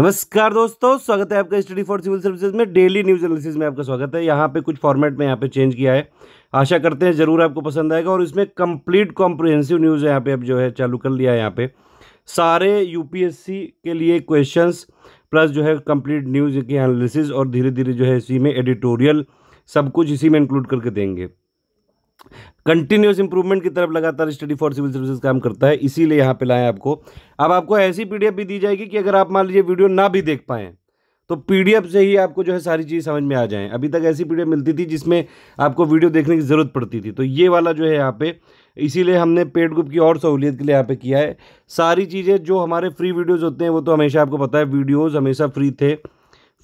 नमस्कार दोस्तों स्वागत है आपका स्टडी फॉर सिविल सर्विसेज में डेली न्यूज़ एनालिसिस में आपका स्वागत है यहाँ पे कुछ फॉर्मेट में यहाँ पे चेंज किया है आशा करते हैं ज़रूर आपको पसंद आएगा और इसमें कंप्लीट कॉम्प्रिहेंसिव न्यूज़ यहाँ पे अब जो है चालू कर लिया है यहाँ पे सारे यूपीएससी के लिए क्वेश्चन प्लस जो है कंप्लीट न्यूज़ की एनालिसिस और धीरे धीरे जो है इसी में एडिटोरियल सब कुछ इसी में इंक्लूड करके देंगे कंटिन्यूस इंप्रूवमेंट की तरफ लगातार स्टडी फॉर सिविल सर्विसेज काम करता है इसीलिए यहाँ पे लाएं आपको अब आपको ऐसी पीडीएफ भी दी जाएगी कि अगर आप मान लीजिए वीडियो ना भी देख पाएं तो पीडीएफ से ही आपको जो है सारी चीज़ समझ में आ जाएँ अभी तक ऐसी पीडीएफ मिलती थी जिसमें आपको वीडियो देखने की ज़रूरत पड़ती थी तो ये वाला जो है यहाँ पे इसीलिए हमने पेड ग्रुप की और सहूलियत के लिए यहाँ पे किया है सारी चीज़ें जो हमारे फ्री वीडियोज़ होते हैं वो तो हमेशा आपको पता है वीडियोज़ हमेशा फ्री थे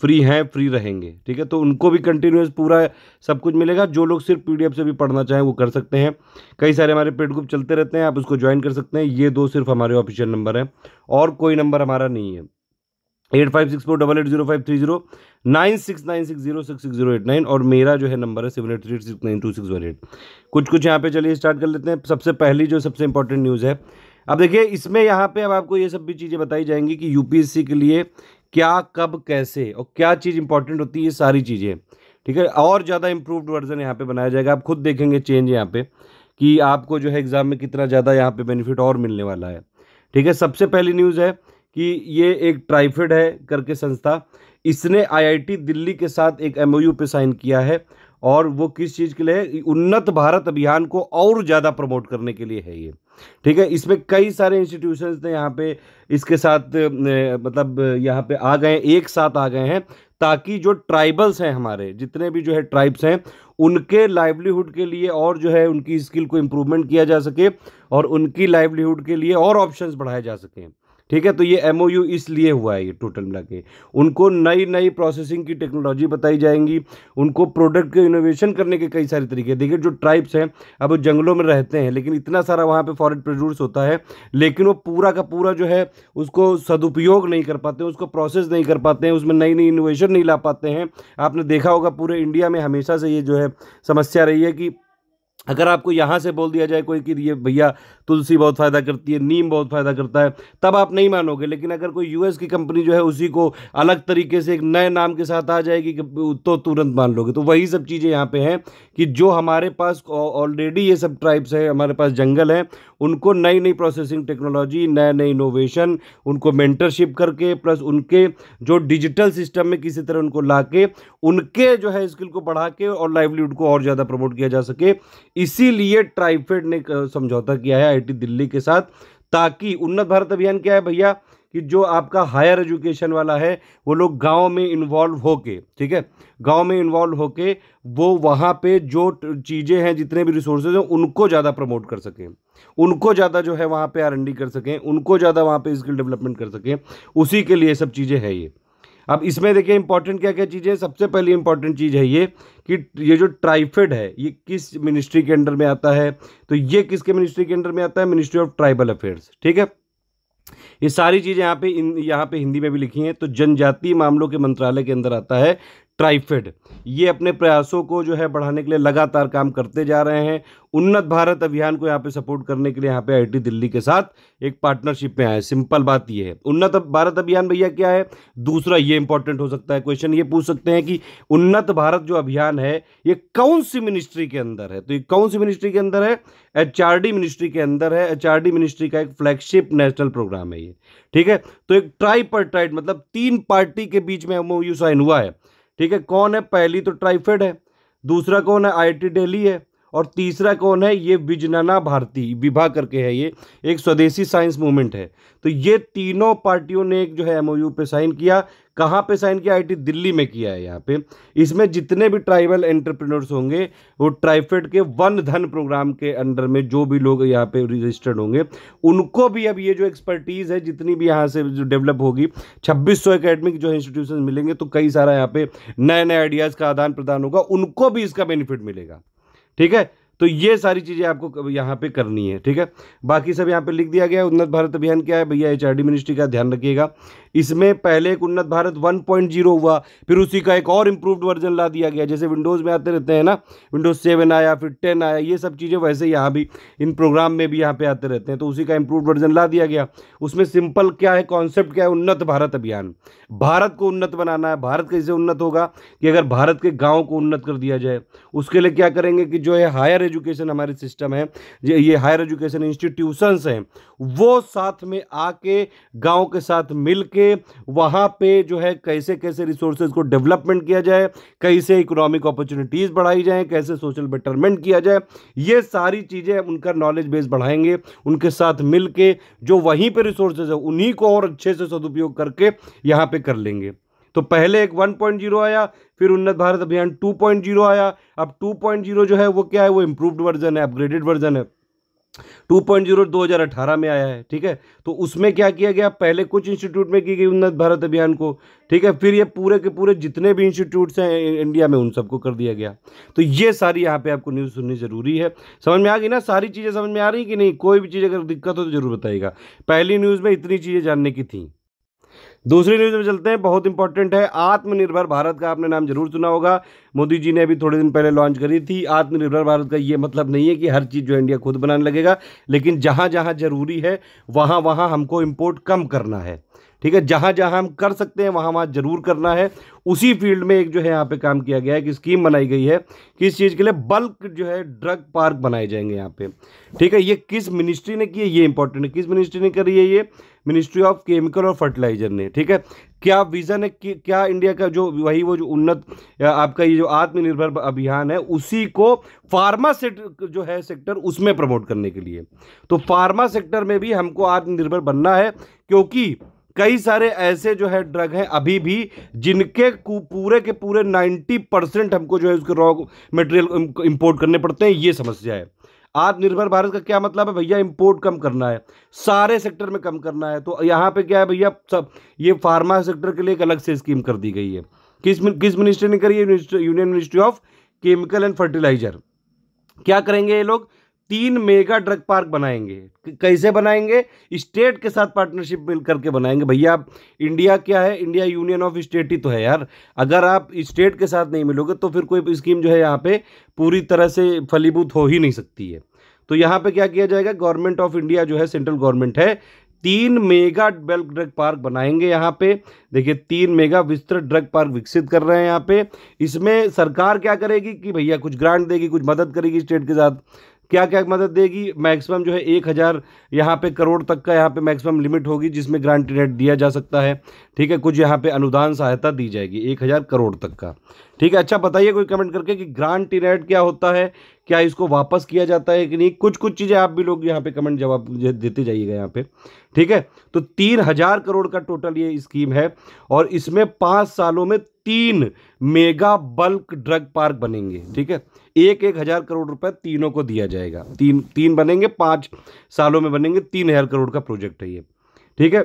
फ्री हैं फ्री रहेंगे ठीक है तो उनको भी कंटिन्यूस पूरा सब कुछ मिलेगा जो लोग सिर्फ पीडीएफ से भी पढ़ना चाहें वो कर सकते हैं कई सारे हमारे पेड ग्रुप चलते रहते हैं आप उसको ज्वाइन कर सकते हैं ये दो सिर्फ हमारे ऑफिशियल नंबर हैं और कोई नंबर हमारा नहीं है eight five six four double eight zero five three zero nine six nine six zero six six zero eight nine और मेरा जो है नंबर है seven eight three six nine two six one eight कुछ कुछ यहाँ पे चलिए स्टार्ट कर लेते हैं सबसे पहली जो सबसे इंपॉर्टेंट न्यूज़ है अब देखिए इसमें यहाँ पे अब आपको ये सब भी चीज़ें बताई जाएंगी कि यूपीएससी के लिए क्या कब कैसे और क्या चीज़ इंपॉर्टेंट होती है ये सारी चीज़ें ठीक है और ज़्यादा इम्प्रूव्ड वर्जन यहाँ पे बनाया जाएगा आप खुद देखेंगे चेंज यहाँ पे कि आपको जो है एग्ज़ाम में कितना ज़्यादा यहाँ पे बेनिफिट और मिलने वाला है ठीक है सबसे पहली न्यूज़ है कि ये एक ट्राइफेड है करके संस्था इसने आईआईटी दिल्ली के साथ एक एम पे साइन किया है और वो किस चीज़ के लिए उन्नत भारत अभियान को और ज़्यादा प्रमोट करने के लिए है ये ठीक है इसमें कई सारे इंस्टीट्यूशंस ने यहाँ पे इसके साथ मतलब यहाँ पे आ गए एक साथ आ गए हैं ताकि जो ट्राइबल्स हैं हमारे जितने भी जो है ट्राइब्स हैं उनके लाइवलीहुड के लिए और जो है उनकी स्किल को इम्प्रूवमेंट किया जा सके और उनकी लाइवलीहुड के लिए और ऑप्शंस बढ़ाए जा सकें ठीक है तो ये एम इसलिए हुआ है ये टोटल मिला के उनको नई नई प्रोसेसिंग की टेक्नोलॉजी बताई जाएंगी उनको प्रोडक्ट के इनोवेशन करने के कई सारे तरीके देखिए जो ट्राइब्स हैं अब वो जंगलों में रहते हैं लेकिन इतना सारा वहाँ पर फॉरेस्ट प्रोड्यूस होता है लेकिन वो पूरा का पूरा जो है उसको सदुपयोग नहीं कर पाते उसको प्रोसेस नहीं कर पाते हैं उसमें नई नई इनोवेशन नहीं ला पाते हैं आपने देखा होगा पूरे इंडिया में हमेशा से ये जो है समस्या रही है कि अगर आपको यहाँ से बोल दिया जाए कोई कि ये भैया तुलसी बहुत फ़ायदा करती है नीम बहुत फ़ायदा करता है तब आप नहीं मानोगे लेकिन अगर कोई यूएस की कंपनी जो है उसी को अलग तरीके से एक नए नाम के साथ आ जाएगी तो तुरंत मान लोगे तो वही सब चीज़ें यहाँ पे हैं कि जो हमारे पास ऑलरेडी ये सब ट्राइब्स हैं हमारे पास जंगल हैं उनको नई नई प्रोसेसिंग टेक्नोलॉजी नए नए इनोवेशन उनको मेंटरशिप करके प्लस उनके जो डिजिटल सिस्टम में किसी तरह उनको ला के उनके जो है स्किल को बढ़ा के और लाइवलीहुड को और ज़्यादा प्रमोट किया जा सके इसीलिए ट्राइफेड ने समझौता किया है आई दिल्ली के साथ ताकि उन्नत भारत अभियान क्या है भैया कि जो आपका हायर एजुकेशन वाला है वो लोग गांव में इन्वॉल्व होके ठीक है गांव में इन्वॉल्व होके वो वहाँ पे जो चीज़ें हैं जितने भी रिसोर्सेज हैं उनको ज़्यादा प्रमोट कर सकें उनको ज़्यादा जो है वहाँ पे आर कर सकें उनको ज़्यादा वहाँ पे स्किल डेवलपमेंट कर सकें उसी के लिए सब चीज़ें हैं ये अब इसमें देखिए इंपॉर्टेंट क्या क्या चीज़ें सबसे पहली इंपॉर्टेंट चीज़ है ये कि ये जो ट्राइफेड है ये किस मिनिस्ट्री के अंडर में आता है तो ये किसके मिनिस्ट्री के अंडर में आता है मिनिस्ट्री ऑफ ट्राइबल अफेयर्स ठीक है ये सारी चीज़ें यहाँ पे यहाँ पे हिंदी में भी लिखी हैं तो जनजातीय मामलों के मंत्रालय के अंदर आता है ट्राइफेड ये अपने प्रयासों को जो है बढ़ाने के लिए लगातार काम करते जा रहे हैं उन्नत भारत अभियान को यहाँ पे सपोर्ट करने के लिए यहाँ पे आईटी दिल्ली के साथ एक पार्टनरशिप में आए सिंपल बात ये है उन्नत भारत अभियान भैया क्या है दूसरा ये इंपॉर्टेंट हो सकता है क्वेश्चन ये पूछ सकते हैं कि उन्नत भारत जो अभियान है ये कौन सी मिनिस्ट्री के अंदर है तो ये कौन सी मिनिस्ट्री के अंदर है एच मिनिस्ट्री के अंदर है एच मिनिस्ट्री का एक फ्लैगशिप नेशनल प्रोग्राम है ये ठीक है तो एक ट्राई मतलब तीन पार्टी के बीच में एमओयू साइन हुआ है ठीक है कौन है पहली तो ट्राइफेड है दूसरा कौन है आई टी डेली है और तीसरा कौन है ये विजनाना भारती विभा करके है ये एक स्वदेशी साइंस मूवमेंट है तो ये तीनों पार्टियों ने एक जो है एमओयू पे साइन किया कहाँ पे साइन किया आईटी दिल्ली में किया है यहाँ पे इसमें जितने भी ट्राइबल एंटरप्रेन्योर्स होंगे वो ट्राइफेड के वन धन प्रोग्राम के अंडर में जो भी लोग यहाँ पे रजिस्टर्ड होंगे उनको भी अब ये जो एक्सपर्टीज़ है जितनी भी यहाँ से जो डेवलप होगी छब्बीस सौ अकेडमिक जो इंस्टीट्यूशन मिलेंगे तो कई सारा यहाँ पे नए नए आइडियाज़ का आदान प्रदान होगा उनको भी इसका बेनिफिट मिलेगा ठीक है तो ये सारी चीज़ें आपको यहाँ पे करनी है ठीक है बाकी सब यहाँ पे लिख दिया गया है उन्नत भारत अभियान क्या है भैया एच मिनिस्ट्री का ध्यान रखिएगा इसमें पहले एक उन्नत भारत 1.0 हुआ फिर उसी का एक और इम्प्रूव्ड वर्जन ला दिया गया जैसे विंडोज़ में आते रहते हैं ना विंडोज़ सेवन आया फिर टेन आया ये सब चीज़ें वैसे यहाँ भी इन प्रोग्राम में भी यहाँ पर आते रहते हैं तो उसी का इम्प्रूव वर्जन ला दिया गया उसमें सिंपल क्या है कॉन्सेप्ट क्या है उन्नत भारत अभियान भारत को उन्नत बनाना है भारत कैसे उन्नत होगा कि अगर भारत के गाँव को उन्नत कर दिया जाए उसके लिए क्या करेंगे कि जो है हायर एजुकेशन हमारे सिस्टम है ये हायर एजुकेशन इंस्टीट्यूशंस हैं वो साथ में आके गांव के साथ मिल के वहाँ पे जो है कैसे कैसे रिसोर्सेज को डेवलपमेंट किया जाए कैसे इकोनॉमिक अपॉर्चुनिटीज़ बढ़ाई जाए कैसे सोशल बेटरमेंट किया जाए ये सारी चीज़ें उनका नॉलेज बेस बढ़ाएंगे उनके साथ मिल जो वहीं पर रिसोर्सेज है उन्हीं को और अच्छे से सदुपयोग करके यहाँ पर कर लेंगे तो पहले एक 1.0 आया फिर उन्नत भारत अभियान 2.0 आया अब 2.0 जो है वो क्या है वो इम्प्रूव्ड वर्जन है अपग्रेडेड वर्जन है 2.0 2018 में आया है ठीक है तो उसमें क्या किया गया पहले कुछ इंस्टीट्यूट में की गई उन्नत भारत अभियान को ठीक है फिर ये पूरे के पूरे जितने भी इंस्टीट्यूट्स हैं इंडिया में उन सबको कर दिया गया तो ये सारी यहाँ पे आपको न्यूज़ सुननी ज़रूरी है समझ में आ गई ना सारी चीज़ें समझ में आ रही कि नहीं कोई भी चीज़ अगर दिक्कत हो तो ज़रूर बताइएगा पहली न्यूज़ में इतनी चीज़ें जानने की थी दूसरी न्यूज़ में चलते हैं बहुत इंपॉर्टेंट है आत्मनिर्भर भारत का आपने नाम जरूर सुना होगा मोदी जी ने अभी थोड़े दिन पहले लॉन्च करी थी आत्मनिर्भर भारत का ये मतलब नहीं है कि हर चीज़ जो इंडिया खुद बनाने लगेगा लेकिन जहाँ जहाँ ज़रूरी है वहाँ वहाँ हमको इम्पोर्ट कम करना है ठीक है जहाँ जहाँ हम कर सकते हैं वहाँ वहाँ जरूर करना है उसी फील्ड में एक जो है यहाँ पे काम किया गया है कि स्कीम बनाई गई है किस चीज़ के लिए बल्क जो है ड्रग पार्क बनाए जाएंगे यहाँ पे ठीक है ये किस मिनिस्ट्री ने की है ये इंपॉर्टेंट है किस मिनिस्ट्री ने करी है ये मिनिस्ट्री ऑफ केमिकल और फर्टिलाइजर ने ठीक है क्या विज़न है कि क्या इंडिया का जो वही वो जो उन्नत आपका ये जो आत्मनिर्भर अभियान है उसी को फार्मा सेक्टर जो है सेक्टर उसमें प्रमोट करने के लिए तो फार्मा सेक्टर में भी हमको आत्मनिर्भर बनना है क्योंकि कई सारे ऐसे जो है ड्रग हैं अभी भी जिनके पूरे के पूरे 90 परसेंट हमको जो है उसके रॉ मटेरियल इंपोर्ट करने पड़ते हैं ये समस्या है आत्मनिर्भर भारत का क्या मतलब है भैया इंपोर्ट कम करना है सारे सेक्टर में कम करना है तो यहाँ पे क्या है भैया सब ये फार्मा सेक्टर के लिए एक अलग से स्कीम कर दी गई है किस किस मिनिस्ट्री ने करी है union ministry of chemical and fertiliser क्या करेंगे ये लोग तीन मेगा ड्रग पार्क बनाएंगे कैसे बनाएंगे स्टेट के साथ पार्टनरशिप मिल करके बनाएंगे भैया आप इंडिया क्या है इंडिया यूनियन ऑफ स्टेट ही तो है यार अगर आप स्टेट के साथ नहीं मिलोगे तो फिर कोई स्कीम जो है यहाँ पे पूरी तरह से फलीभूत हो ही नहीं सकती है तो यहाँ पे क्या किया जाएगा गवर्नमेंट ऑफ इंडिया जो है सेंट्रल गवर्नमेंट है तीन मेगा बेल्क ड्रग पार्क बनाएंगे यहाँ पे देखिए तीन मेगा विस्तृत ड्रग पार्क विकसित कर रहे हैं यहाँ पे इसमें सरकार क्या करेगी कि भैया कुछ ग्रांट देगी कुछ मदद करेगी स्टेट के साथ क्या क्या मदद देगी मैक्सिमम जो है एक हज़ार यहाँ पे करोड़ तक का यहाँ पे मैक्सिमम लिमिट होगी जिसमें ग्रांट रेट दिया जा सकता है ठीक है कुछ यहाँ पे अनुदान सहायता दी जाएगी एक हज़ार करोड़ तक का ठीक है अच्छा बताइए कोई कमेंट करके कि ग्रांट रेट क्या होता है क्या इसको वापस किया जाता है कि नहीं कुछ कुछ चीज़ें आप भी लोग यहाँ पे कमेंट जवाब देते जाइएगा यहाँ पर ठीक है तो तीन हज़ार करोड़ का टोटल ये स्कीम है और इसमें पाँच सालों में तीन मेगा बल्क ड्रग पार्क बनेंगे ठीक है एक एक हज़ार करोड़ रुपए तीनों को दिया जाएगा तीन तीन बनेंगे पांच सालों में बनेंगे तीन हज़ार करोड़ का प्रोजेक्ट है ये ठीक है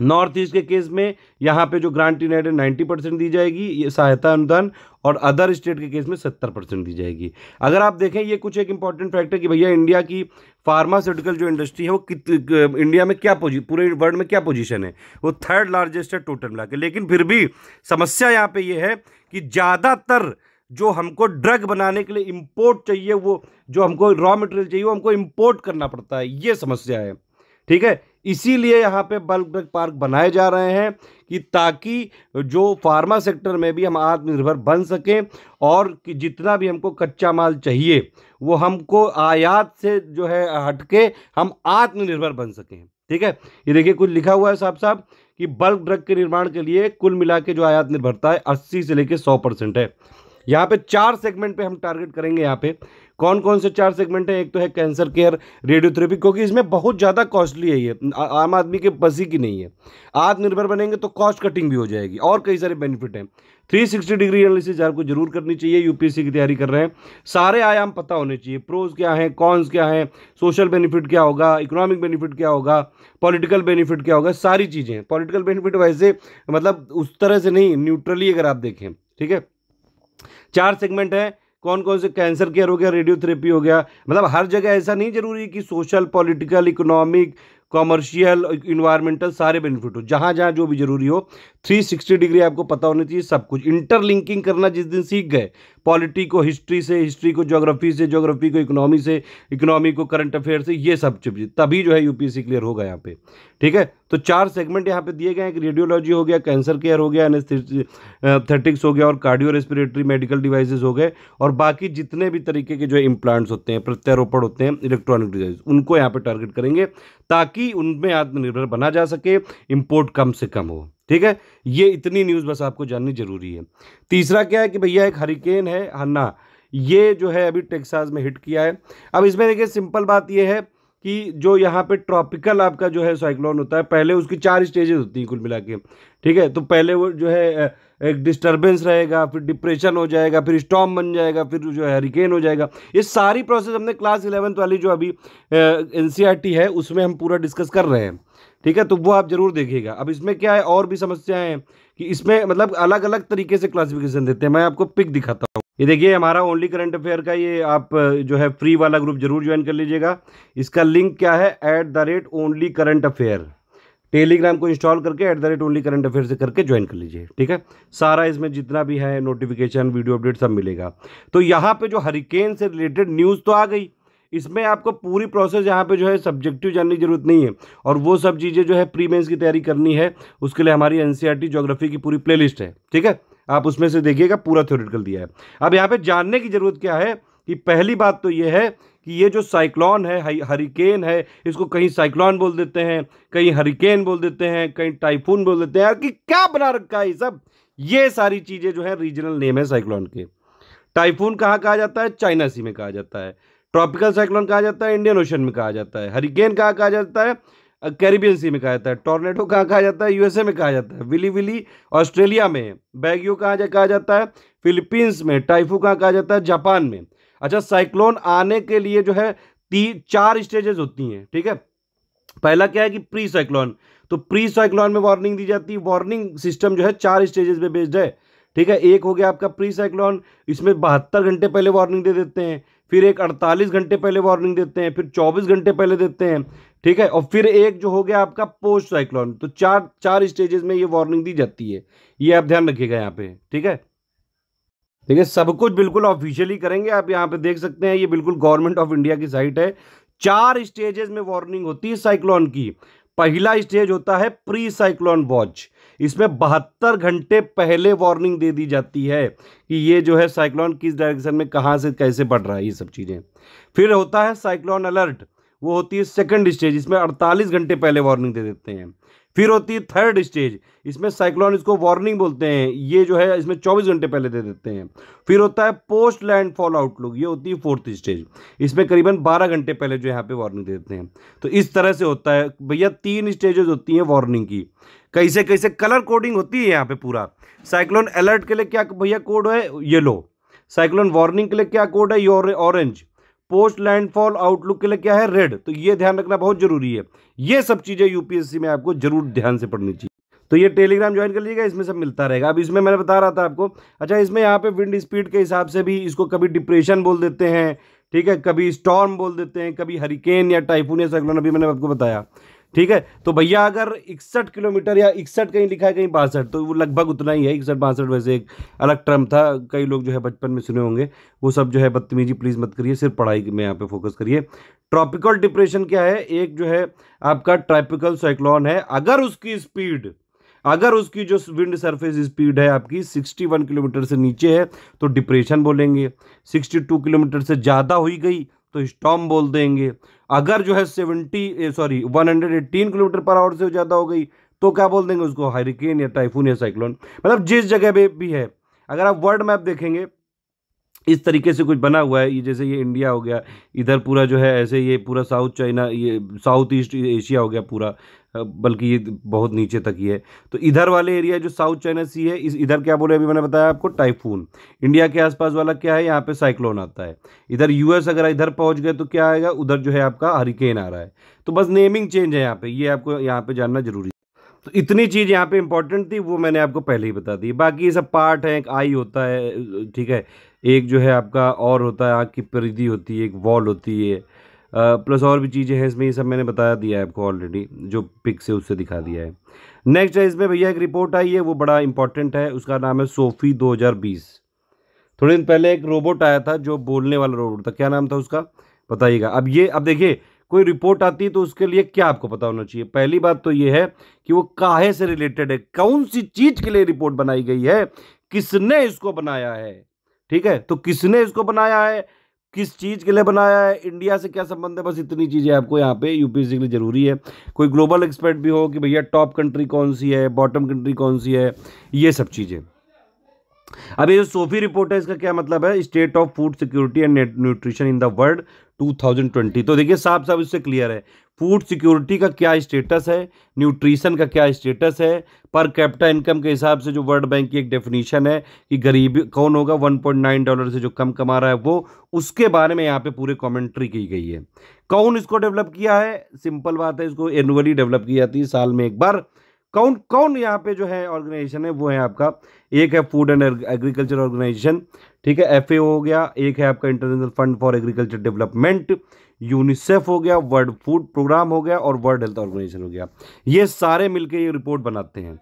नॉर्थ ईस्ट के केस में यहाँ पे जो ग्रांट यूनाइट है नाइन्टी परसेंट दी जाएगी ये सहायता अनुदान और अदर स्टेट के केस में सत्तर परसेंट दी जाएगी अगर आप देखें ये कुछ एक इंपॉर्टेंट फैक्टर कि भैया इंडिया की फार्मास्यूटिकल जो इंडस्ट्री है वो कित इंडिया में क्या पोजी पूरे वर्ल्ड में क्या पोजीशन है वो थर्ड लार्जेस्ट है टोटल मिला के लेकिन फिर भी समस्या यहाँ पर यह है कि ज़्यादातर जो हमको ड्रग बनाने के लिए इम्पोर्ट चाहिए वो जो हमको रॉ मटेरियल चाहिए वो हमको इम्पोर्ट करना पड़ता है ये समस्या है ठीक है इसीलिए यहाँ पे बल्क पार्क बनाए जा रहे हैं कि ताकि जो फार्मा सेक्टर में भी हम आत्मनिर्भर बन सकें और कि जितना भी हमको कच्चा माल चाहिए वो हमको आयात से जो है हटके हम आत्मनिर्भर बन सकें ठीक है ये देखिए कुछ लिखा हुआ है साहब साहब कि बल्क ड्रग के निर्माण के लिए कुल मिला के जो आयात निर्भरता है अस्सी से लेकर सौ परसेंट है यहाँ पे चार सेगमेंट पे हम टारगेट करेंगे यहाँ पे कौन कौन से चार सेगमेंट हैं एक तो है कैंसर केयर रेडियोथेरेपी क्योंकि इसमें बहुत ज़्यादा कॉस्टली है ये आम आदमी के ही की नहीं है आत्मनिर्भर बनेंगे तो कॉस्ट कटिंग भी हो जाएगी और कई सारे बेनिफिट हैं 360 डिग्री एनालिसिस आपको जरूर करनी चाहिए यूपीएससी की तैयारी कर रहे हैं सारे आयाम पता होने चाहिए प्रोज क्या हैं कॉन्स क्या हैं सोशल बेनिफिट क्या होगा इकोनॉमिक बेनिफिट क्या होगा पॉलिटिकल बेनिफिट क्या होगा सारी चीज़ें पॉलिटिकल बेनिफिट वैसे मतलब उस तरह से नहीं न्यूट्रली अगर आप देखें ठीक है चार सेगमेंट हैं कौन कौन से कैंसर केयर हो गया रेडियोथेरेपी हो गया मतलब हर जगह ऐसा नहीं जरूरी कि social political economic commercial environmental सारे बेनिफिट हो जहाँ जहाँ जो भी जरूरी हो 360 डिग्री आपको पता होनी चाहिए सब कुछ इंटरलिंकिंग करना जिस दिन सीख गए पॉलिटी को हिस्ट्री से हिस्ट्री को ज्योग्राफी से जोग्राफी को इकोनॉमी से इकोनॉमी को करंट अफेयर से ये सब चीज़ तभी जो है यूपीएससी क्लियर होगा यहाँ पे ठीक है तो चार सेगमेंट यहाँ पे दिए गए हैं रेडियोलॉजी हो गया कैंसर केयर हो गया थेटिक्स हो गया और कार्डियो रेस्पिरेटरी मेडिकल डिवाइसेज हो गए और बाकी जितने भी तरीके के जो इम्प्लांट्स होते हैं प्रत्यारोपण होते हैं इलेक्ट्रॉनिक डिवाइस उनको यहाँ पर टारगेट करेंगे ताकि उनमें आत्मनिर्भर बना जा सके इम्पोर्ट कम से कम हो ठीक है ये इतनी न्यूज़ बस आपको जाननी ज़रूरी है तीसरा क्या है कि भैया एक हरिकेन है हन्ना ये जो है अभी टेक्सास में हिट किया है अब इसमें देखिए सिंपल बात यह है कि जो यहाँ पे ट्रॉपिकल आपका जो है साइक्लोन होता है पहले उसकी चार स्टेजेस होती हैं कुल मिला के ठीक है तो पहले वो जो है एक डिस्टर्बेंस रहेगा फिर डिप्रेशन हो जाएगा फिर स्टॉम बन जाएगा फिर जो है हरिकेन हो जाएगा ये सारी प्रोसेस हमने क्लास इलेवंथ वाली जो अभी एन e है उसमें हम पूरा डिस्कस कर रहे हैं ठीक है तो वो आप ज़रूर देखिएगा अब इसमें क्या है और भी समस्याएं हैं कि इसमें मतलब अलग अलग तरीके से क्लासिफिकेशन देते हैं मैं आपको पिक दिखाता हूँ ये देखिए हमारा ओनली करंट अफेयर का ये आप जो है फ्री वाला ग्रुप जरूर ज्वाइन कर लीजिएगा इसका लिंक क्या है at the rate only current affair Telegram को इंस्टॉल करके at the rate only current affair से करके ज्वाइन कर लीजिए ठीक है सारा इसमें जितना भी है नोटिफिकेशन वीडियो अपडेट सब मिलेगा तो यहाँ पे जो हरिकेन से रिलेटेड न्यूज़ तो आ गई इसमें आपको पूरी प्रोसेस यहाँ पे जो है सब्जेक्टिव जानने की जरूरत नहीं है और वो सब चीज़ें जो है प्री मेंस की तैयारी करनी है उसके लिए हमारी एन ज्योग्राफी e की पूरी प्लेलिस्ट है ठीक है आप उसमें से देखिएगा पूरा थ्योरेटिकल दिया है अब यहाँ पर जानने की जरूरत क्या है कि पहली बात तो ये है कि ये जो साइक्लॉन है हरिकेन है इसको कहीं साइक्लॉन बोल देते हैं कहीं हरिकेन बोल देते हैं कहीं टाइफून बोल देते हैं कि क्या बना रखा है ये सब ये सारी चीज़ें जो है रीजनल नेम है साइक्लॉन के टाइफून कहाँ कहा जाता है चाइना सी में कहा जाता है ट्रॉपिकल साइक्लोन कहा जाता है इंडियन ओशन में कहा जाता है हरिकेन कहाँ कहा जाता है कैरिबियन सी में कहा जाता है टॉर्नेडो कहाँ कहा जाता है यूएसए में कहा जाता है विली विली ऑस्ट्रेलिया में बैगियो कहाँ जा कहा जाता है फिलीपींस में टाइफू कहाँ कहा जाता है जापान में अच्छा साइक्लोन आने के लिए जो है तीन चार स्टेजेस होती हैं ठीक है पहला क्या है कि प्री साइक्लोन तो प्री साइक्लोन में वार्निंग दी जाती है वार्निंग सिस्टम जो है चार स्टेजेस में बेस्ड है ठीक है एक हो गया आपका प्री साइक्लोन इसमें बहत्तर घंटे पहले वार्निंग दे देते हैं फिर एक 48 घंटे पहले वार्निंग देते हैं फिर 24 घंटे पहले देते हैं ठीक है और फिर एक जो हो गया आपका पोस्ट साइक्लॉन तो चार चार स्टेजेस में ये वार्निंग दी जाती है ये आप ध्यान रखिएगा यहाँ पे ठीक है देखिए सब कुछ बिल्कुल ऑफिशियली करेंगे आप यहाँ पे देख सकते हैं ये बिल्कुल गवर्नमेंट ऑफ इंडिया की साइट है चार स्टेजेस में वार्निंग होती है साइक्लॉन की पहला स्टेज होता है प्री साइक्लॉन वॉच इसमें बहत्तर घंटे पहले वार्निंग दे दी जाती है कि ये जो है साइक्लॉन किस डायरेक्शन में कहाँ से कैसे बढ़ रहा है ये सब चीज़ें फिर होता है साइक्लॉन अलर्ट वो होती है सेकंड स्टेज इसमें 48 घंटे पहले वार्निंग दे देते हैं फिर होती है थर्ड स्टेज इसमें साइक्लोन इसको वार्निंग बोलते हैं ये जो है इसमें 24 घंटे पहले दे देते हैं फिर होता है पोस्ट लैंड फॉल आउटलुक ये होती है फोर्थ स्टेज इसमें करीबन 12 घंटे पहले जो यहाँ पे वार्निंग दे देते हैं तो इस तरह से होता है भैया तीन स्टेजेस होती हैं वार्निंग की कैसे कैसे कलर कोडिंग होती है यहाँ पे पूरा साइक्लोन अलर्ट के लिए क्या भैया कोड है येलो साइक्लोन वार्निंग के लिए क्या कोड है ऑरेंज पोस्ट लैंडफॉल आउटलुक के लिए क्या है रेड तो ये ध्यान रखना बहुत जरूरी है ये सब चीज़ें यूपीएससी में आपको जरूर ध्यान से पढ़नी चाहिए तो ये टेलीग्राम ज्वाइन कर लीजिएगा इसमें सब मिलता रहेगा अब इसमें मैंने बता रहा था आपको अच्छा इसमें यहाँ पे विंड स्पीड के हिसाब से भी इसको कभी डिप्रेशन बोल देते हैं ठीक है कभी स्टॉर्म बोल देते हैं कभी हरिकेन या टाइफून या साइक्लोन अभी मैंने आपको बताया ठीक है तो भैया अगर इकसठ किलोमीटर या इकसठ कहीं लिखा है कहीं बासठ तो वो लगभग उतना ही है इकसठ बासठ वैसे एक अलग टर्म था कई लोग जो है बचपन में सुने होंगे वो सब जो है बदतमीजी प्लीज़ मत करिए सिर्फ पढ़ाई में यहाँ पे फोकस करिए ट्रॉपिकल डिप्रेशन क्या है एक जो है आपका ट्रॉपिकल साइक्लॉन है अगर उसकी स्पीड अगर उसकी जो विंड सरफेस स्पीड है आपकी 61 किलोमीटर से नीचे है तो डिप्रेशन बोलेंगे 62 किलोमीटर से ज़्यादा हुई गई तो स्टॉम बोल देंगे अगर जो है seventy sorry one hundred eighteen kilometre per hour से ज़्यादा हो गई तो क्या बोल देंगे उसको हरिकेन या टाइफून या साइक्लोन मतलब जिस जगह पे भी है अगर आप वर्ल्ड मैप देखेंगे इस तरीके से कुछ बना हुआ है ये जैसे ये इंडिया हो गया इधर पूरा जो है ऐसे ये पूरा साउथ चाइना ये साउथ ईस्ट एशिया हो गया पूरा बल्कि ये बहुत नीचे तक ही है तो इधर वाले एरिया जो साउथ चाइना सी है इस इधर क्या बोले अभी मैंने बताया आपको टाइफून इंडिया के आसपास वाला क्या है यहाँ पे साइक्लोन आता है इधर यूएस अगर इधर पहुँच गए तो क्या आएगा उधर जो है आपका हरिकेन आ रहा है तो बस नेमिंग चेंज है यहाँ पर ये आपको यहाँ पर जानना जरूरी तो इतनी चीज़ यहाँ पे इंपॉर्टेंट थी वो मैंने आपको पहले ही बता दी बाकी ये सब पार्ट है एक आई होता है ठीक है एक जो है आपका और होता है आँख की परिधि होती है एक वॉल होती है प्लस और भी चीज़ें हैं इसमें ये सब मैंने बताया दिया है आपको ऑलरेडी जो पिक से उससे दिखा दिया है नेक्स्ट है इसमें भैया एक रिपोर्ट आई है वो बड़ा इंपॉर्टेंट है उसका नाम है सोफ़ी 2020 थोड़े दिन पहले एक रोबोट आया था जो बोलने वाला रोबोट था क्या नाम था उसका बताइएगा अब ये अब देखिए कोई रिपोर्ट आती है तो उसके लिए क्या आपको पता होना चाहिए पहली बात तो ये है कि वो काहे से रिलेटेड है कौन सी चीज़ के लिए रिपोर्ट बनाई गई है किसने इसको बनाया है ठीक है तो किसने इसको बनाया है किस चीज़ के लिए बनाया है इंडिया से क्या संबंध है बस इतनी चीज़ें आपको यहाँ पे यूपीएससी के लिए ज़रूरी है कोई ग्लोबल एक्सपर्ट भी हो कि भैया टॉप कंट्री कौन सी है बॉटम कंट्री कौन सी है ये सब चीज़ें अब ये जो सोफी रिपोर्ट है इसका क्या मतलब है state of food security and nutrition in the world 2020 तो देखिए साफ साफ इससे क्लियर है फूड सिक्योरिटी का क्या स्टेटस है न्यूट्रिशन का क्या स्टेटस है पर कैपिटा इनकम के हिसाब से जो वर्ल्ड बैंक की एक डेफिनेशन है कि गरीब कौन होगा 1.9 डॉलर से जो कम कमा रहा है वो उसके बारे में यहाँ पे पूरे कमेंट्री की गई है कौन इसको डेवलप किया है सिंपल बात है इसको एनुअली डेवलप की जाती है साल में एक बार कौन कौन यहाँ पे जो है ऑर्गेनाइजेशन है वो है आपका एक है फूड एंड एग्रीकल्चर ऑर्गेनाइजेशन ठीक है एफ हो गया एक है आपका international fund for agriculture development UNICEF हो गया वर्ल्ड फूड प्रोग्राम हो गया और वर्ल्ड हेल्थ ऑर्गेनाइजेशन हो गया ये सारे मिलकर ये रिपोर्ट बनाते हैं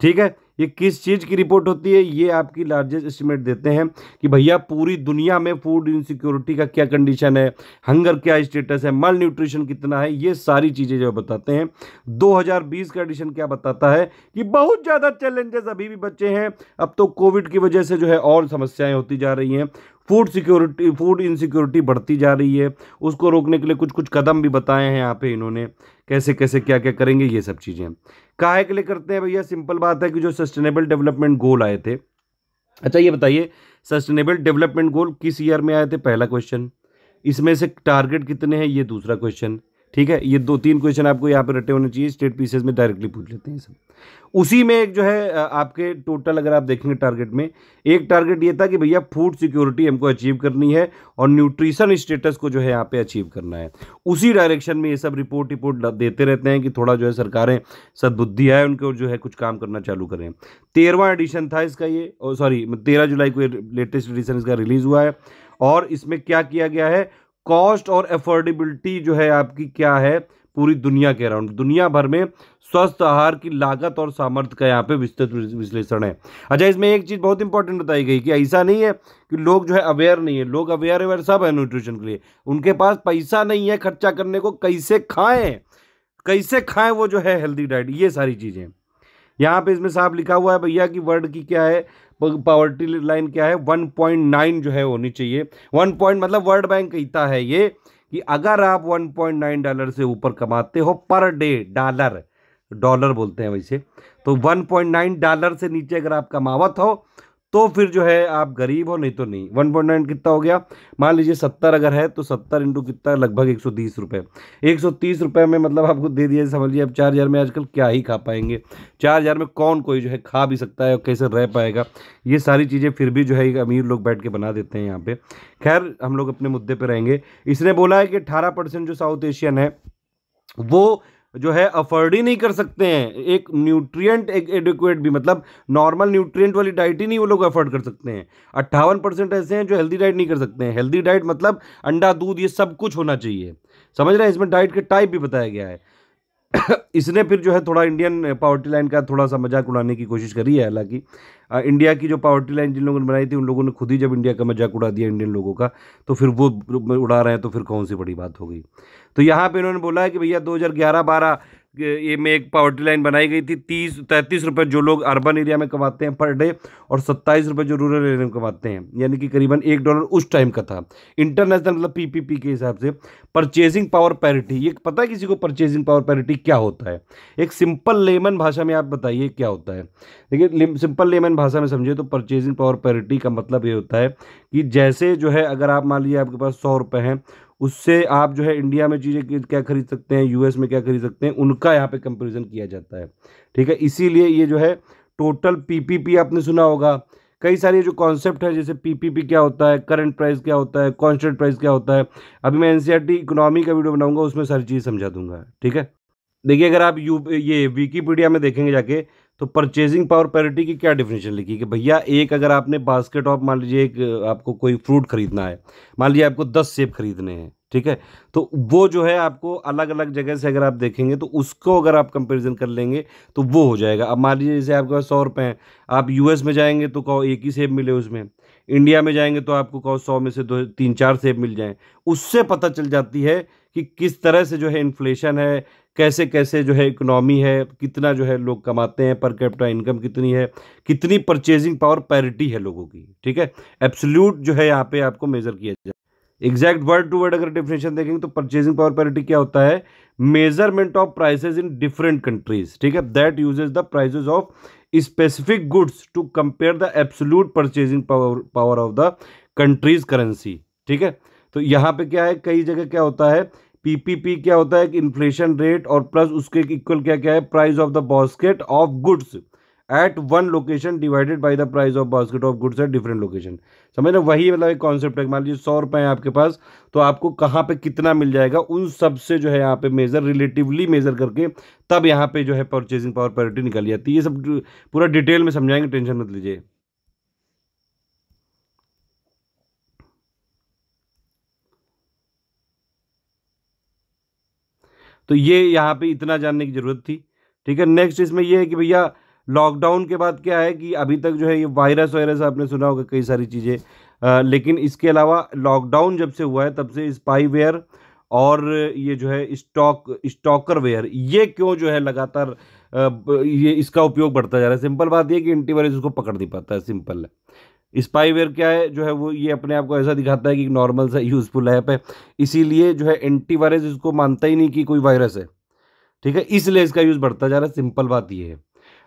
ठीक है ये किस चीज़ की रिपोर्ट होती है ये आपकी लार्जेस्ट एस्टिमेट देते हैं कि भैया पूरी दुनिया में फूड इनसिक्योरिटी का क्या कंडीशन है हंगर क्या स्टेटस है मल न्यूट्रिशन कितना है ये सारी चीज़ें जो बताते हैं 2020 का एडिशन क्या बताता है कि बहुत ज़्यादा चैलेंजेस अभी भी बचे हैं अब तो कोविड की वजह से जो है और समस्याएँ होती जा रही हैं फूड सिक्योरिटी फूड इनसिक्योरिटी बढ़ती जा रही है उसको रोकने के लिए कुछ कुछ कदम भी बताए हैं यहाँ पे इन्होंने कैसे कैसे क्या क्या करेंगे ये सब चीज़ें काहे के लिए करते हैं भैया सिंपल बात है कि जो सस्टेनेबल डेवलपमेंट गोल आए थे अच्छा ये बताइए सस्टेनेबल डेवलपमेंट गोल किस ईयर में आए थे पहला क्वेश्चन इसमें से टारगेट कितने हैं ये दूसरा क्वेश्चन ठीक है ये दो तीन क्वेश्चन आपको यहाँ पे रटे होने चाहिए स्टेट पीसेज में डायरेक्टली पूछ लेते हैं सब उसी में एक जो है आपके टोटल अगर आप देखेंगे टारगेट में एक टारगेट ये था कि भैया फूड सिक्योरिटी हमको अचीव करनी है और न्यूट्रिशन स्टेटस को जो है यहाँ पे अचीव करना है उसी डायरेक्शन में ये सब रिपोर्ट रिपोर्ट देते रहते हैं कि थोड़ा जो है सरकारें सदबुद्धि आए उनके और जो है कुछ काम करना चालू करें तेरहवा एडिशन था इसका ये सॉरी तेरह जुलाई को लेटेस्ट एडिशन इसका रिलीज़ हुआ है और इसमें क्या किया गया है कॉस्ट और अफोर्डेबिलिटी जो है आपकी क्या है पूरी दुनिया के अराउंड दुनिया भर में स्वस्थ आहार की लागत और सामर्थ्य का यहाँ पे विस्तृत विश्लेषण है अच्छा इसमें एक चीज़ बहुत इंपॉर्टेंट बताई गई कि ऐसा नहीं है कि लोग जो है अवेयर नहीं है लोग अवेयर अवेयर सब है न्यूट्रिशन के लिए उनके पास पैसा नहीं है खर्चा करने को कैसे खाएं कैसे खाएं वो जो है हेल्दी डाइट ये सारी चीज़ें यहाँ पे इसमें साफ लिखा हुआ है भैया कि वर्ड की क्या है पावर्टी लाइन क्या है 1.9 जो है होनी चाहिए 1 पॉइंट मतलब वर्ल्ड बैंक कहता है ये कि अगर आप 1.9 डॉलर से ऊपर कमाते हो पर डे डॉलर डॉलर बोलते हैं वैसे तो 1.9 डॉलर से नीचे अगर आप कमावत हो तो फिर जो है आप गरीब हो नहीं तो नहीं वन पॉइंट नाइन कितना हो गया मान लीजिए सत्तर अगर है तो सत्तर इंटू कितना लगभग एक सौ तीस रुपये एक सौ तीस रुपये में मतलब आपको दे दिया समझ लीजिए आप चार हज़ार में आजकल क्या ही खा पाएंगे चार हज़ार में कौन कोई जो है खा भी सकता है और कैसे रह पाएगा ये सारी चीज़ें फिर भी जो है अमीर लोग बैठ के बना देते हैं यहाँ पर खैर हम लोग अपने मुद्दे पर रहेंगे इसने बोला है कि अठारह परसेंट जो साउथ एशियन है वो जो है अफोर्ड ही नहीं कर सकते हैं एक न्यूट्रिएंट एक एडिक्वेट भी मतलब नॉर्मल न्यूट्रिएंट वाली डाइट ही नहीं वो लोग अफोर्ड कर सकते हैं अट्ठावन परसेंट ऐसे हैं जो हेल्दी डाइट नहीं कर सकते हैं हेल्दी डाइट मतलब अंडा दूध ये सब कुछ होना चाहिए समझ रहे हैं इसमें डाइट के टाइप भी बताया गया है इसने फिर जो है थोड़ा इंडियन पावर्टी लाइन का थोड़ा सा मजाक उड़ाने की कोशिश करी है हालांकि इंडिया की जो पावर्टी लाइन जिन लोगों ने बनाई थी उन लोगों ने खुद ही जब इंडिया का मजाक उड़ा दिया इंडियन लोगों का तो फिर वो उड़ा रहे हैं तो फिर कौन सी बड़ी बात हो गई तो यहाँ पे इन्होंने बोला है कि भैया 2011-12 ये में एक पावर्टी लाइन बनाई गई थी तीस तैंतीस रुपये जो लोग अर्बन एरिया में कमाते हैं पर डे और सत्ताईस रुपये जो रूरल एरिया में कमाते हैं यानी कि करीबन एक डॉलर उस टाइम का था इंटरनेशनल मतलब पी के हिसाब से परचेजिंग पावर पैरिटी ये पता है किसी को परचेजिंग पावर पैरिटी क्या होता है एक सिंपल लेमन भाषा में आप बताइए क्या होता है देखिए सिंपल लेमन भाषा में समझे तो परचेजिंग पावर पैरिटी का मतलब ये होता है कि जैसे जो है अगर आप मान लीजिए आपके पास सौ रुपये हैं उससे आप जो है इंडिया में चीज़ें क्या खरीद सकते हैं यूएस में क्या खरीद सकते हैं उनका यहाँ पे कंपैरिजन किया जाता है ठीक है इसीलिए ये जो है टोटल पीपीपी आपने सुना होगा कई सारे जो कॉन्सेप्ट है जैसे पीपीपी क्या होता है करंट प्राइस क्या होता है कॉन्स्टेंट प्राइस क्या होता है अभी मैं एन इकोनॉमी e का वीडियो बनाऊंगा उसमें सारी चीज़ समझा दूंगा ठीक है देखिए अगर आप यू ये विकीपीडिया में देखेंगे जाके तो परचेजिंग पावर पैरिटी की क्या डिफिनेशन लिखी कि भैया एक अगर आपने बास्केट ऑफ मान लीजिए एक आपको कोई फ्रूट खरीदना है मान लीजिए आपको दस सेब खरीदने हैं ठीक है तो वो जो है आपको अलग अलग जगह से अगर आप देखेंगे तो उसको अगर आप कंपैरिजन कर लेंगे तो वो हो जाएगा अब मान लीजिए जैसे आपके पास सौ रुपये हैं आप यूएस में जाएंगे तो कहो एक ही सेब मिले उसमें इंडिया में जाएंगे तो आपको कहो सौ में से दो तीन चार सेब मिल जाएँ उससे पता चल जाती है कि किस तरह से जो है इन्फ्लेशन है कैसे कैसे जो है इकोनॉमी है कितना जो है लोग कमाते हैं पर कैपिटा इनकम कितनी है कितनी परचेजिंग पावर पैरिटी है लोगों की ठीक है एब्सोल्यूट जो है यहाँ पे आपको मेजर किया जाए एग्जैक्ट वर्ड टू वर्ड अगर डिफिनेशन देखेंगे तो परचेजिंग पावर पैरिटी क्या होता है measurement of prices in different countries ठीक है that uses the prices of specific goods to compare the absolute purchasing power power of the countries currency ठीक है तो यहाँ पे क्या है कई जगह क्या होता है पीपीपी क्या होता है कि इन्फ्लेशन रेट और प्लस उसके इक्वल क्या क्या है price of the basket of goods at one location divided by the price of basket of goods at different location समझ रहे वही मतलब एक कॉन्सेप्ट है मान लीजिए सौ रुपए हैं आपके पास तो आपको कहाँ पे कितना मिल जाएगा उन सब से जो है यहाँ पे मेज़र रिलेटिवली मेज़र करके तब यहाँ पे जो है परचेजिंग पावर पैरिटी निकाली जाती है ये सब पूरा डिटेल में समझाएंगे टेंशन मत लीजिए तो ये यहाँ पे इतना जानने की ज़रूरत थी ठीक है नेक्स्ट इसमें यह है कि भैया लॉकडाउन के बाद क्या है कि अभी तक जो है ये वायरस वायरस आपने सुना होगा कई सारी चीज़ें लेकिन इसके अलावा लॉकडाउन जब से हुआ है तब से स्पाईवेयर और ये जो है स्टॉक स्टॉकर वेयर ये क्यों जो है लगातार ये इसका उपयोग बढ़ता जा रहा है सिंपल बात यह कि एंटीवायरस उसको पकड़ नहीं पाता है सिंपल है स्पाईवेयर क्या है जो है वो ये अपने आप को ऐसा दिखाता है कि नॉर्मल सा यूज़फुल ऐप है इसीलिए जो है एंटीवायरस इसको मानता ही नहीं कि कोई वायरस है ठीक है इसलिए इसका यूज़ बढ़ता जा रहा है सिंपल बात ये है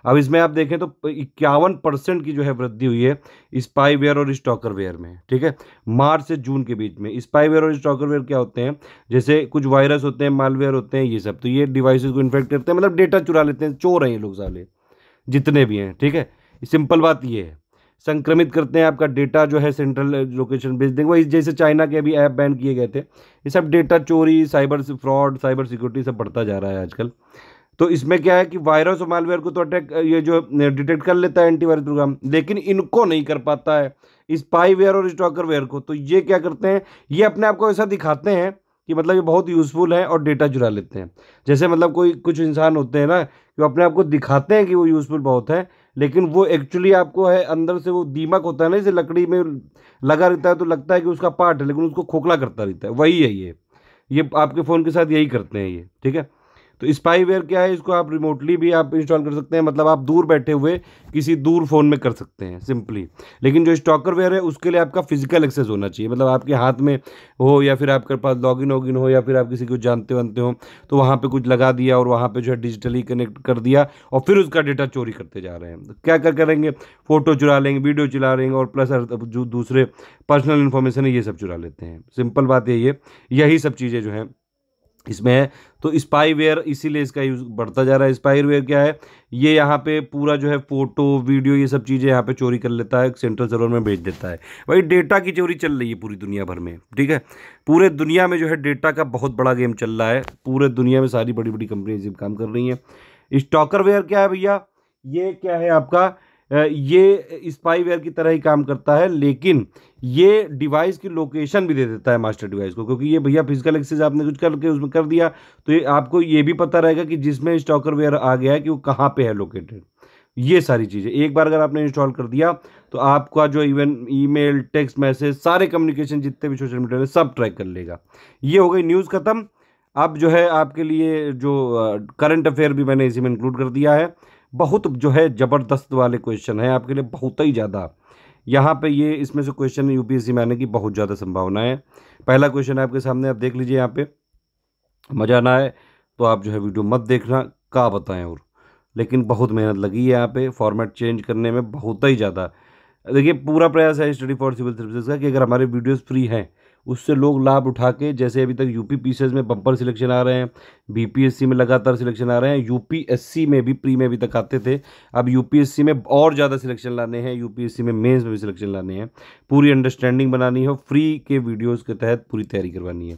अब इसमें आप देखें तो इक्यावन परसेंट की जो है वृद्धि हुई है स्पाईवेयर और स्टॉकरवेयर में ठीक है मार्च से जून के बीच में स्पाईवेयर और स्टॉकरवेयर क्या होते हैं जैसे कुछ वायरस होते हैं मालवेयर होते हैं ये सब तो ये डिवाइसेस को इन्फेक्ट करते हैं मतलब डेटा चुरा लेते हैं चोर हैं ये लोग साले जितने भी हैं ठीक है सिंपल बात ये है संक्रमित करते हैं आपका डेटा जो है सेंट्रल लोकेशन भेज देंगे वही जैसे चाइना के अभी ऐप बैन किए गए थे ये सब डेटा चोरी साइबर फ्रॉड साइबर सिक्योरिटी सब बढ़ता जा रहा है आजकल तो इसमें क्या है कि वायरस और मालवेयर को तो अटैक ये जो डिटेक्ट कर लेता है एंटीवायरस प्रोग्राम लेकिन इनको नहीं कर पाता है इस पाईवेयर और स्टॉकरवेयर को तो ये क्या करते हैं ये अपने आप को ऐसा दिखाते हैं कि मतलब ये बहुत यूज़फुल है और डेटा चुरा लेते हैं जैसे मतलब कोई कुछ इंसान होते हैं ना कि अपने आप को दिखाते हैं कि वो यूज़फुल बहुत है लेकिन वो एक्चुअली आपको है अंदर से वो दीमक होता है ना इसे लकड़ी में लगा रहता है तो लगता है कि उसका पार्ट है लेकिन उसको खोखला करता रहता है वही है ये ये आपके फ़ोन के साथ यही करते हैं ये ठीक है तो स्पाईवेयर क्या है इसको आप रिमोटली भी आप इंस्टॉल कर सकते हैं मतलब आप दूर बैठे हुए किसी दूर फ़ोन में कर सकते हैं सिंपली लेकिन जो स्टॉकर वेयर है उसके लिए आपका फिजिकल एक्सेस होना चाहिए मतलब आपके हाथ में हो या फिर आपके पास लॉगिन वॉगिन हो या फिर आप किसी को जानते वानते हो तो वहाँ पर कुछ लगा दिया और वहाँ पर जो है डिजिटली कनेक्ट कर दिया और फिर उसका डेटा चोरी करते जा रहे हैं तो क्या कर करेंगे फ़ोटो चुरा लेंगे वीडियो चुरा लेंगे और प्लस जो दूसरे पर्सनल इन्फॉर्मेशन है ये सब चुरा लेते हैं सिंपल बात यही है यही सब चीज़ें जो हैं इसमें है तो स्पाईवेयर इसीलिए इसका यूज़ बढ़ता जा रहा है स्पाईवेयर क्या है ये यहाँ पे पूरा जो है फोटो वीडियो ये सब चीज़ें यहाँ पे चोरी कर लेता है सेंट्रल सर्वर में भेज देता है भाई डेटा की चोरी चल रही है पूरी दुनिया भर में ठीक है पूरे दुनिया में जो है डेटा का बहुत बड़ा गेम चल रहा है पूरे दुनिया में सारी बड़ी बड़ी कंपनी काम कर रही हैं स्टॉकरवेयर क्या है भैया ये क्या है आपका ये स्पाईवेयर की तरह ही काम करता है लेकिन ये डिवाइस की लोकेशन भी दे देता है मास्टर डिवाइस को क्योंकि ये भैया फिजिकल एक्सेस आपने कुछ करके उसमें कर दिया तो ये आपको ये भी पता रहेगा कि जिसमें स्टॉकर वेयर आ गया है कि वो कहाँ पे है लोकेटेड ये सारी चीज़ें एक बार अगर आपने इंस्टॉल कर दिया तो आपका जो इवन ईमेल टेक्स्ट मैसेज सारे कम्युनिकेशन जितने भी सोशल मीडिया सब ट्रैक कर लेगा ये हो गई न्यूज़ ख़त्म अब जो है आपके लिए जो करंट अफेयर भी मैंने इसी में इंक्लूड कर दिया है बहुत जो है ज़बरदस्त वाले क्वेश्चन हैं आपके लिए बहुत ही ज़्यादा यहाँ पे ये इसमें से क्वेश्चन यूपीएससी में आने की बहुत ज़्यादा संभावना है पहला क्वेश्चन आपके सामने आप देख लीजिए यहाँ पे मज़ा ना आए तो आप जो है वीडियो मत देखना का बताएं और लेकिन बहुत मेहनत लगी है यहाँ पे फॉर्मेट चेंज करने में बहुत ही ज़्यादा देखिए पूरा प्रयास है स्टडी फॉर सिविल सर्विसेज का कि अगर हमारे वीडियोज़ फ्री हैं उससे लोग लाभ उठा के जैसे अभी तक यूपी पीसीएस में बम्पर सिलेक्शन आ रहे हैं बीपीएससी में लगातार सिलेक्शन आ रहे हैं यूपीएससी में भी प्री में अभी तक आते थे अब यूपीएससी में और ज़्यादा सिलेक्शन लाने हैं यूपीएससी में मेंस में भी सिलेक्शन लाने हैं पूरी अंडरस्टैंडिंग बनानी है फ्री के वीडियोज़ के तहत पूरी तैयारी करवानी है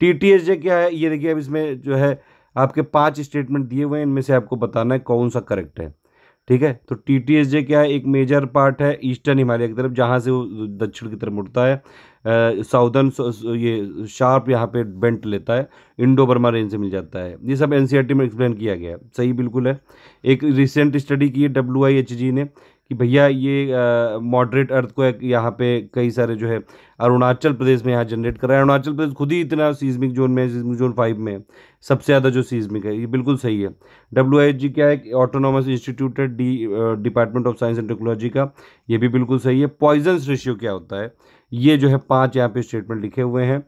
टी टी क्या है ये देखिए अब इसमें जो है आपके पाँच स्टेटमेंट दिए हुए हैं इनमें से आपको बताना है कौन सा करेक्ट है ठीक है तो टी टी एस जे क्या है एक मेजर पार्ट है ईस्टर्न हिमालय की तरफ जहाँ से वो दक्षिण की तरफ मुड़ता है साउदर्न ये शार्प यहाँ पे बेंट लेता है इंडो बर्मा रेंज से मिल जाता है ये सब एन e में एक्सप्लेन किया गया सही बिल्कुल है एक रिसेंट स्टडी की है डब्ल्यू आई एच जी ने कि भैया ये मॉडरेट अर्थ को यहाँ पे कई सारे जो है अरुणाचल प्रदेश में यहाँ जनरेट कर रहा है अरुणाचल प्रदेश खुद ही इतना सीजमिक जोन में सीजमिक जोन फाइव में सबसे ज़्यादा जो सीजमिक है ये बिल्कुल सही है डब्ल्यू एच जी क्या है ऑटोनॉमस इंस्टीट्यूट है D department of science and technology का ये भी बिल्कुल सही है पॉइजन्स रेशियो क्या होता है ये जो है पाँच यहाँ पे स्टेटमेंट लिखे हुए हैं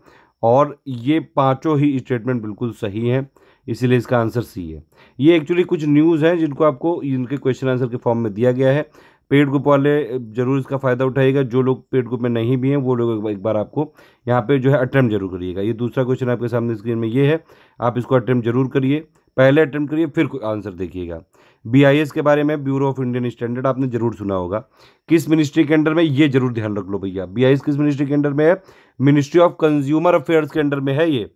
और ये पाँचों ही स्टेटमेंट बिल्कुल सही हैं इसीलिए इसका आंसर सी है ये एक्चुअली कुछ न्यूज़ हैं जिनको आपको इनके क्वेश्चन आंसर के फॉर्म में दिया गया है पेड ग्रुप वाले जरूर इसका फ़ायदा उठाएगा जो लोग पेड ग्रुप में नहीं भी हैं वो लोग एक बार आपको यहाँ पे जो है अटैम्प्ट जरूर करिएगा ये दूसरा क्वेश्चन आपके सामने स्क्रीन में ये है आप इसको अटैम्प्ट जरूर करिए पहले अटैम्प्ट करिए फिर आंसर देखिएगा बी के बारे में ब्यूरो ऑफ इंडियन स्टैंडर्ड आपने जरूर सुना होगा किस मिनिस्ट्री के अंडर में ये जरूर ध्यान रख लो भैया बी किस मिनिस्ट्री के अंडर में है मिनिस्ट्री ऑफ कंज्यूमर अफेयर्स के अंडर में है ये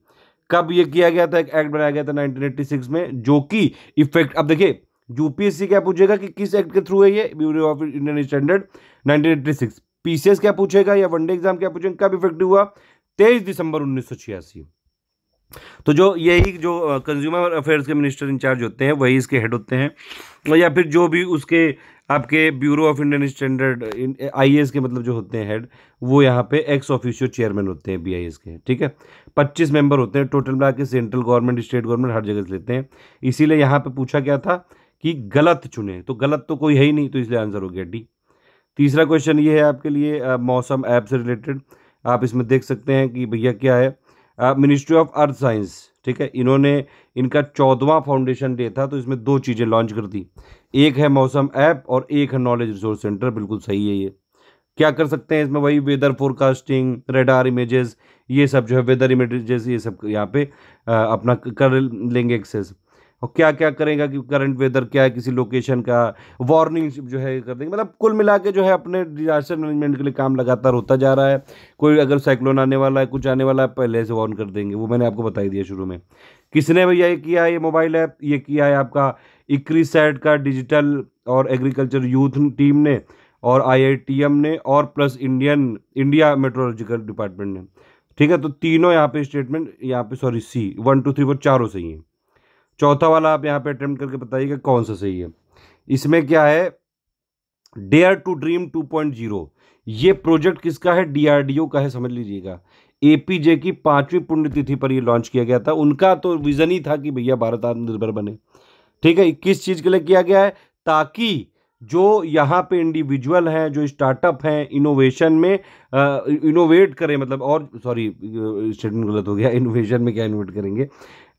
कब ये किया गया था एक एक्ट बनाया गया था 1986 में जो कि इफेक्ट अब देखिए यूपीएससी क्या पूछेगा कि किस एक्ट के थ्रू है ये bureau of Indian standard 1986 PCS क्या पूछेगा या वनडे एग्जाम क्या पूछेगा कब इफेक्टिव हुआ तेईस दिसंबर उन्नीस तो जो यही जो कंज्यूमर अफेयर्स के मिनिस्टर इंचार्ज होते हैं वही इसके हेड होते हैं या फिर जो भी उसके आपके bureau of Indian standard I के मतलब जो होते हैं हेड वो यहाँ पे एक्स ऑफिशियल चेयरमैन होते हैं बी के ठीक है पच्चीस मेंबर होते हैं टोटल मिला सेंट्रल गवर्नमेंट स्टेट गवर्नमेंट हर जगह से लेते हैं इसीलिए यहाँ पे पूछा क्या था कि गलत चुने तो गलत तो कोई है ही नहीं तो इसलिए आंसर हो गया डी तीसरा क्वेश्चन ये है आपके लिए मौसम ऐप से रिलेटेड आप इसमें देख सकते हैं कि भैया क्या है मिनिस्ट्री ऑफ अर्थ साइंस ठीक है इन्होंने इनका चौदवा फाउंडेशन डे था तो इसमें दो चीज़ें लॉन्च कर दी एक है मौसम ऐप और एक है नॉलेज रिसोर्स सेंटर बिल्कुल सही है ये क्या कर सकते हैं इसमें वही वेदर फोरकास्टिंग रेडार इमेजेस ये सब जो है वेदर इमेजेस ये सब यहाँ पे अपना कर लेंगे एक्सेस और क्या क्या करेगा कि करंट वेदर क्या है किसी लोकेशन का वार्निंग जो है कर देंगे मतलब कुल मिला के जो है अपने डिजास्टर मैनेजमेंट के लिए काम लगातार होता जा रहा है कोई अगर साइक्लोन आने वाला है कुछ आने वाला है पहले से वार्न कर देंगे वो मैंने आपको बताई दिया शुरू में किसने भैया ये किया है ये मोबाइल ऐप ये किया है आपका इक्री सैड का डिजिटल और एग्रीकल्चर यूथ टीम ने और आई ने और plus Indian India meteorological department ने ठीक है तो तीनों यहाँ पे स्टेटमेंट यहाँ पे sorry C one two three four चारों सही हैं चौथा वाला आप यहाँ पे अटैम्प्ट करके बताइएगा कौन सा सही है इसमें क्या है डेयर टू ड्रीम 2.0 ये प्रोजेक्ट किसका है डीआरडीओ का है समझ लीजिएगा एपीजे की पांचवी पुण्यतिथि पर ये लॉन्च किया गया था उनका तो विजन ही था कि भैया भारत आत्मनिर्भर बने ठीक है किस चीज़ के लिए किया गया है ताकि जो यहाँ पे इंडिविजुअल हैं जो स्टार्टअप हैं इनोवेशन में इनोवेट करें मतलब और सॉरी स्टेटमेंट गलत हो गया इनोवेशन में क्या इनोवेट करेंगे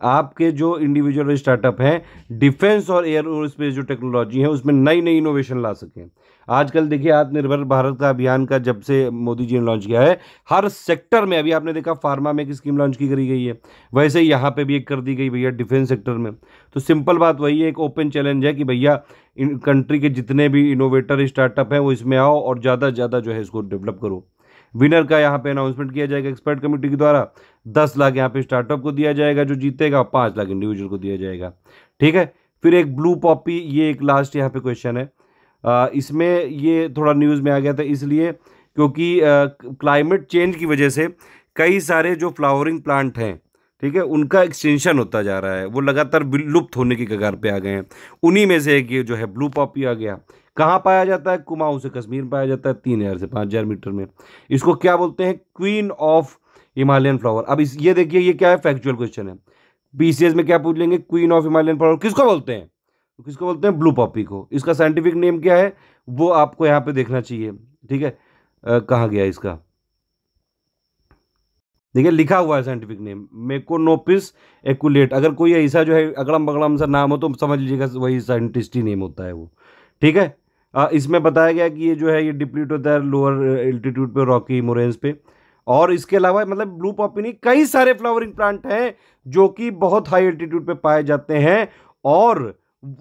आपके जो इंडिविजुअल स्टार्टअप हैं डिफेंस और एयर और स्पेस जो टेक्नोलॉजी है उसमें नई नई इनोवेशन ला सकें आजकल देखिए आत्मनिर्भर भारत का अभियान का जब से मोदी जी ने लॉन्च किया है हर सेक्टर में अभी आपने देखा फार्मा में एक स्कीम लॉन्च की करी गई है वैसे ही यहाँ पे भी एक कर दी गई भैया डिफेंस सेक्टर में तो सिंपल बात वही है एक ओपन चैलेंज है कि भैया इन कंट्री के जितने भी इनोवेटर स्टार्टअप हैं वो इसमें आओ और ज़्यादा ज़्यादा जो है इसको डेवलप करो विनर का यहाँ पे अनाउंसमेंट किया जाएगा एक्सपर्ट कमेटी के द्वारा दस लाख यहाँ पे स्टार्टअप को दिया जाएगा जो जीतेगा पाँच लाख इंडिविजुअल को दिया जाएगा ठीक है फिर एक ब्लू पॉपी ये एक लास्ट यहाँ पे क्वेश्चन है आ, इसमें ये थोड़ा न्यूज़ में आ गया था इसलिए क्योंकि क्लाइमेट चेंज की वजह से कई सारे जो फ्लावरिंग प्लांट हैं ठीक है उनका एक्सटेंशन होता जा रहा है वो लगातार विलुप्त होने की कगार पे आ गए हैं उन्हीं में से एक ये जो है ब्लू पॉपी आ गया कहाँ पाया जाता है कुमाऊं से कश्मीर में पाया जाता है तीन हज़ार से पाँच हज़ार मीटर में इसको क्या बोलते हैं क्वीन ऑफ हिमालयन फ्लावर अब इस ये देखिए ये क्या है फैक्चुअल क्वेश्चन है बीसीएस में क्या पूछ लेंगे क्वीन ऑफ हिमालयन फ्लावर किसको बोलते हैं तो किसको बोलते हैं ब्लू पॉपी को इसका साइंटिफिक नेम क्या है वो आपको यहाँ पे देखना चाहिए ठीक है कहाँ गया इसका देखिए लिखा हुआ है साइंटिफिक नेम मेकोनोपिस एकुलेट अगर कोई ऐसा जो है अगड़म बगड़म सा नाम हो तो समझ लीजिएगा वही साइंटिस्ट ही नेम होता है वो ठीक है इसमें बताया गया कि ये जो है ये डिप्लीट होता है लोअर एल्टीट्यूड पे रॉकी मोरेंस पे और इसके अलावा मतलब ब्लू नहीं कई सारे फ्लावरिंग प्लांट हैं जो कि बहुत हाई एल्टीट्यूड पे पाए जाते हैं और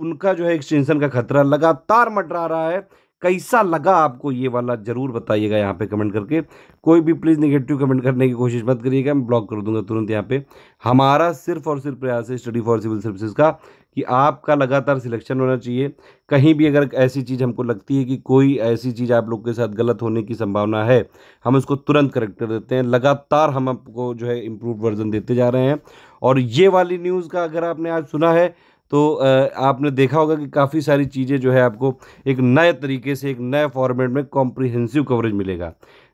उनका जो है एक्सटेंशन का खतरा लगातार मटरा रहा है कैसा लगा आपको ये वाला ज़रूर बताइएगा यहाँ पे कमेंट करके कोई भी प्लीज़ नेगेटिव कमेंट करने की कोशिश मत करिएगा मैं ब्लॉक कर दूंगा तुरंत यहाँ पे हमारा सिर्फ और सिर्फ प्रयास है स्टडी फॉर सिविल सर्विसेज का कि आपका लगातार सिलेक्शन होना चाहिए कहीं भी अगर ऐसी चीज़ हमको लगती है कि कोई ऐसी चीज़ आप लोग के साथ गलत होने की संभावना है हम उसको तुरंत करेक्ट कर देते हैं लगातार हम आपको जो है इम्प्रूव वर्जन देते जा रहे हैं और ये वाली न्यूज़ का अगर आपने आज सुना है तो आपने देखा होगा कि काफ़ी सारी चीज़ें जो है आपको एक नए तरीके से एक नए फॉर्मेट में कॉम्प्रिहेंसिव कवरेज मिलेगा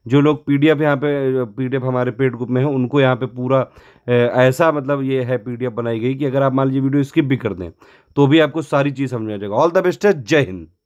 जो लोग पी डी एफ यहाँ पे पी डी एफ हमारे पेड ग्रुप में हैं उनको यहाँ पे पूरा ऐसा मतलब ये है पीडीएफ बनाई गई कि अगर आप मान लीजिए वीडियो स्किप भी कर दें तो भी आपको सारी चीज़ समझ आ जाएगा ऑल द बेस्ट है जय हिंद